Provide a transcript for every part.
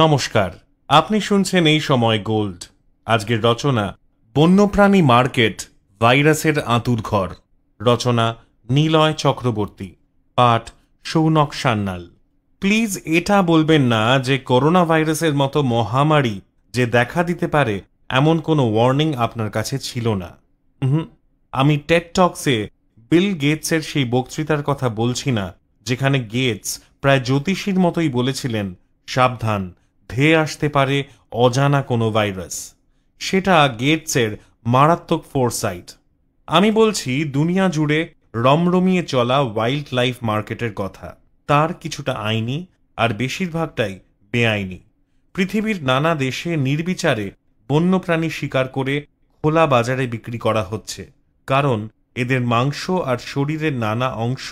নমস্কার আপনি শুনছেন এই সময় গোল্ড আজকের রচনা বন্যপ্রাণী মার্কেট ভাইরাসের আঁতুর ঘর রচনা নীলয় চক্রবর্তী পাঠ সৌনক সান্নাল প্লিজ এটা বলবেন না যে করোনা ভাইরাসের মতো মহামারী যে দেখা দিতে পারে এমন কোনো ওয়ার্নিং আপনার কাছে ছিল না হুম আমি টেকটক্সে বিল গেটসের সেই বক্তৃতার কথা বলছি না যেখানে গেটস প্রায় জ্যোতিষীর মতোই বলেছিলেন সাবধান ধেয়ে আসতে পারে অজানা কোনো ভাইরাস সেটা গেটসের মারাত্মক ফোরসাইট আমি বলছি দুনিয়া জুড়ে রমরমিয়ে চলা ওয়াইল্ড লাইফ মার্কেটের কথা তার কিছুটা আইনি আর বেশিরভাগটাই বেআইনি পৃথিবীর নানা দেশে নির্বিচারে বন্যপ্রাণী শিকার করে খোলা বাজারে বিক্রি করা হচ্ছে কারণ এদের মাংস আর শরীরের নানা অংশ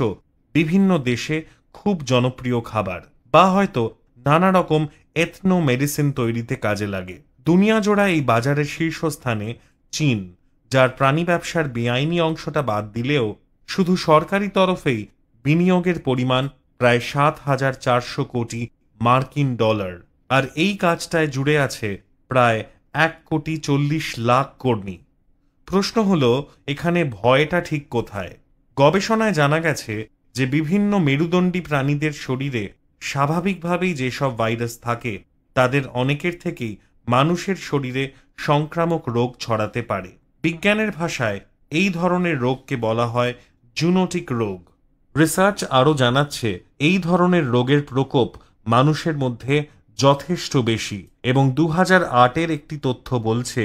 বিভিন্ন দেশে খুব জনপ্রিয় খাবার বা হয়তো নানা রকম এথনো মেডিসিন তৈরিতে কাজে লাগে দুনিয়া জোড়া এই বাজারের শীর্ষস্থানে চীন যার প্রাণী ব্যবসার বেআইনি অংশটা বাদ দিলেও শুধু সরকারি তরফেই বিনিয়োগের পরিমাণ প্রায় সাত হাজার চারশো কোটি মার্কিন ডলার আর এই কাজটায় জুড়ে আছে প্রায় এক কোটি চল্লিশ লাখ কর্মী প্রশ্ন হল এখানে ভয়টা ঠিক কোথায় গবেষণায় জানা গেছে যে বিভিন্ন মেরুদণ্ডী প্রাণীদের শরীরে স্বাভাবিকভাবেই যেসব ভাইরাস থাকে তাদের অনেকের থেকেই মানুষের শরীরে সংক্রামক রোগ ছড়াতে পারে বিজ্ঞানের ভাষায় এই ধরনের রোগকে বলা হয় জুনোটিক রোগ রিসার্চ আরও জানাচ্ছে এই ধরনের রোগের প্রকোপ মানুষের মধ্যে যথেষ্ট বেশি এবং দু আটের একটি তথ্য বলছে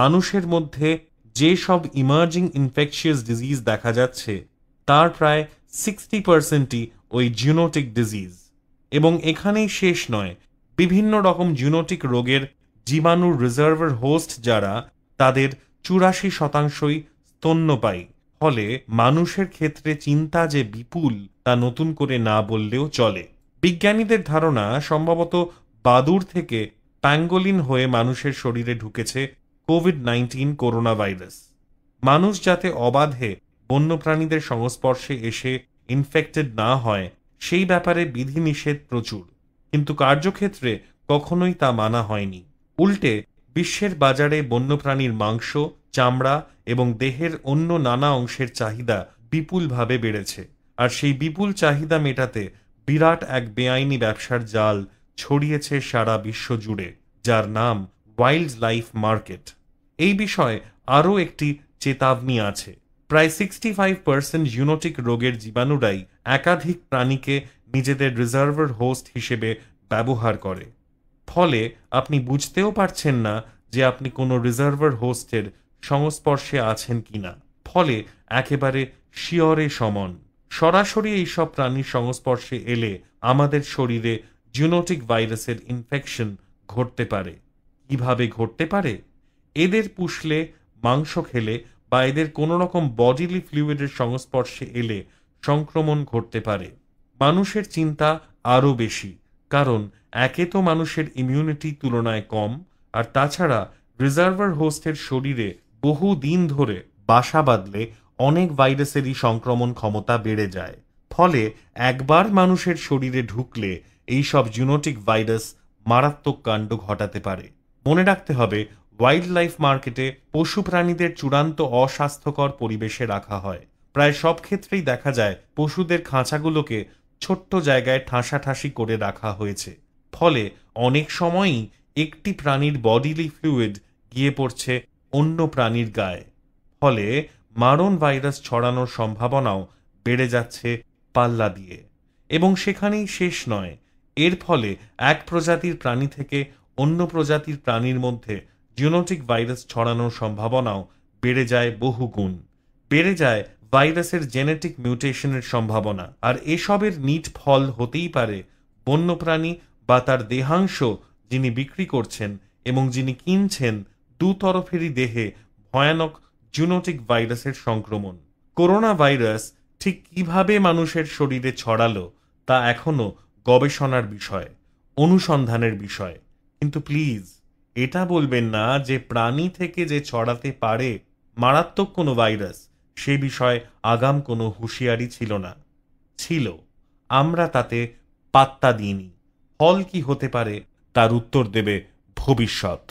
মানুষের মধ্যে যে সব ইমার্জিং ইনফেকশিয়াস ডিজিজ দেখা যাচ্ছে তার প্রায় সিক্সটি পার্সেন্টই ওই জিনোটিক ডিজিজ এবং এখানেই শেষ নয় বিভিন্ন রকম জিনোটিক রোগের জীবাণুর রিজার্ভের হোস্ট যারা তাদের চুরাশি শতাংশই স্তন্যপায়ী ফলে মানুষের ক্ষেত্রে চিন্তা যে বিপুল তা নতুন করে না বললেও চলে বিজ্ঞানীদের ধারণা সম্ভবত বাদুর থেকে প্যাঙ্গোলিন হয়ে মানুষের শরীরে ঢুকেছে কোভিড নাইন্টিন করোনা ভাইরাস মানুষ যাতে অবাধে বন্যপ্রাণীদের সংস্পর্শে এসে ইনফেক্টেড না হয় সেই ব্যাপারে বিধিনিষেধ প্রচুর কিন্তু কার্যক্ষেত্রে কখনোই তা মানা হয়নি উল্টে বিশ্বের বাজারে বন্যপ্রাণীর মাংস চামড়া এবং দেহের অন্য নানা অংশের চাহিদা বিপুলভাবে বেড়েছে আর সেই বিপুল চাহিদা মেটাতে বিরাট এক বেআইনি ব্যবসার জাল ছড়িয়েছে সারা বিশ্ব জুড়ে যার নাম ওয়াইল্ড লাইফ মার্কেট এই বিষয়ে আরও একটি চেতাবনী আছে প্রায় সিক্সটি ফাইভ পার্সেন্ট ইউনোটিক রোগের জীবাণুরাই একাধিক প্রাণীকে নিজেদের রিজার্ভার হোস্ট হিসেবে ব্যবহার করে ফলে আপনি বুঝতেও পারছেন না যে আপনি কোনো রিজার্ভার হোস্টের সংস্পর্শে আছেন না ফলে একেবারে শিওরে সমন সরাসরি এইসব প্রাণীর সংস্পর্শে এলে আমাদের শরীরে জিনোটিক ভাইরাসের ইনফেকশন ঘটতে পারে কিভাবে ঘটতে পারে এদের পুষলে মাংস খেলে বা এদের কোনো রকম বডিলি ফ্লুইডের সংস্পর্শে এলে সংক্রমণ ঘটতে পারে মানুষের চিন্তা আরও বেশি কারণ একে তো মানুষের ইমিউনিটি তুলনায় কম আর তাছাড়া রিজার্ভার হোস্টের শরীরে বহু দিন ধরে বাসা বাঁধলে অনেক ভাইরাসেরই সংক্রমণ ক্ষমতা বেড়ে যায় ফলে একবার মানুষের শরীরে ঢুকলে এইসব জিনোটিক ভাইরাস মারাত্মক কাণ্ড ঘটাতে পারে মনে রাখতে হবে ওয়াইল্ড লাইফ মার্কেটে পশু প্রাণীদের চূড়ান্ত অস্বাস্থ্যকর পরিবেশে রাখা হয় প্রায় সব ক্ষেত্রেই দেখা যায় পশুদের খাঁচাগুলোকে ছোট্ট জায়গায় ঠাসাঠাসি করে রাখা হয়েছে ফলে অনেক সময়ই একটি প্রাণীর বডিলি ফ্লুইড গিয়ে পড়ছে অন্য প্রাণীর গায়ে ফলে মারণ ভাইরাস ছড়ানোর সম্ভাবনাও বেড়ে যাচ্ছে পাল্লা দিয়ে এবং সেখানেই শেষ নয় এর ফলে এক প্রজাতির প্রাণী থেকে অন্য প্রজাতির প্রাণীর মধ্যে জিওনোটিক ভাইরাস ছড়ানোর সম্ভাবনাও বেড়ে যায় বহু গুণ বেড়ে যায় ভাইরাসের জেনেটিক মিউটেশনের সম্ভাবনা আর এসবের নিট ফল হতেই পারে বন্যপ্রাণী বা তার দেহাংশ যিনি বিক্রি করছেন এবং যিনি কিনছেন দুতরফেরই দেহে ভয়ানক জুনোটিক ভাইরাসের সংক্রমণ করোনা ভাইরাস ঠিক কিভাবে মানুষের শরীরে ছড়ালো তা এখনও গবেষণার বিষয় অনুসন্ধানের বিষয় কিন্তু প্লিজ এটা বলবেন না যে প্রাণী থেকে যে ছড়াতে পারে মারাত্মক কোনো ভাইরাস সে বিষয়ে আগাম কোনো হুঁশিয়ারি ছিল না ছিল আমরা তাতে পাত্তা দিইনি ফল কি হতে পারে তার উত্তর দেবে ভবিষ্যৎ